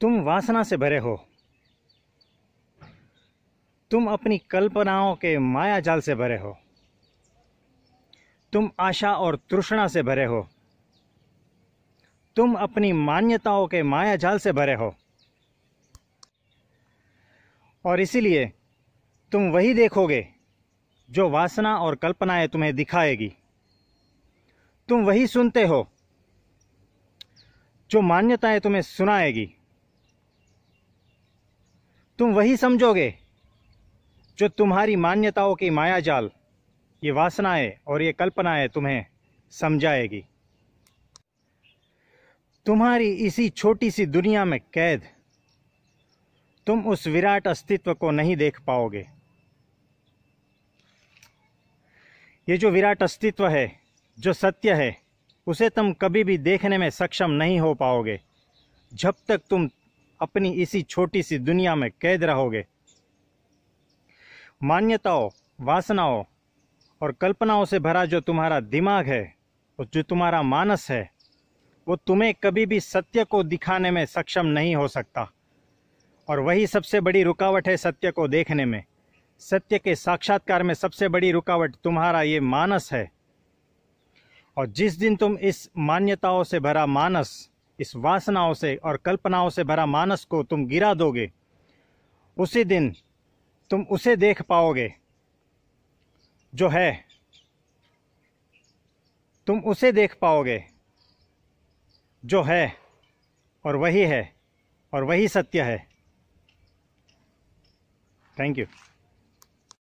तुम वासना से भरे हो तुम अपनी कल्पनाओं के माया जाल से भरे हो तुम आशा और तृष्णा से भरे हो तुम अपनी मान्यताओं के माया जाल से भरे हो और इसीलिए तुम वही देखोगे जो वासना और कल्पनाएं तुम्हें दिखाएगी तुम वही सुनते हो जो मान्यताएं तुम्हें सुनाएगी तुम वही समझोगे जो तुम्हारी मान्यताओं की मायाजाल ये वासनाएं और ये कल्पनाएं तुम्हें समझाएगी तुम्हारी इसी छोटी सी दुनिया में कैद तुम उस विराट अस्तित्व को नहीं देख पाओगे ये जो विराट अस्तित्व है जो सत्य है उसे तुम कभी भी देखने में सक्षम नहीं हो पाओगे जब तक तुम अपनी इसी छोटी सी दुनिया में कैद रहोगे मान्यताओं वासनाओं और कल्पनाओं से भरा जो तुम्हारा दिमाग है और जो तुम्हारा मानस है वो तुम्हें कभी भी सत्य को दिखाने में सक्षम नहीं हो सकता और वही सबसे बड़ी रुकावट है सत्य को देखने में सत्य के साक्षात्कार में सबसे बड़ी रुकावट तुम्हारा ये मानस है और जिस दिन तुम इस मान्यताओं से भरा मानस इस वासनाओं से और कल्पनाओं से भरा मानस को तुम गिरा दोगे उसी दिन तुम उसे देख पाओगे जो है तुम उसे देख पाओगे जो है और वही है और वही सत्य है थैंक यू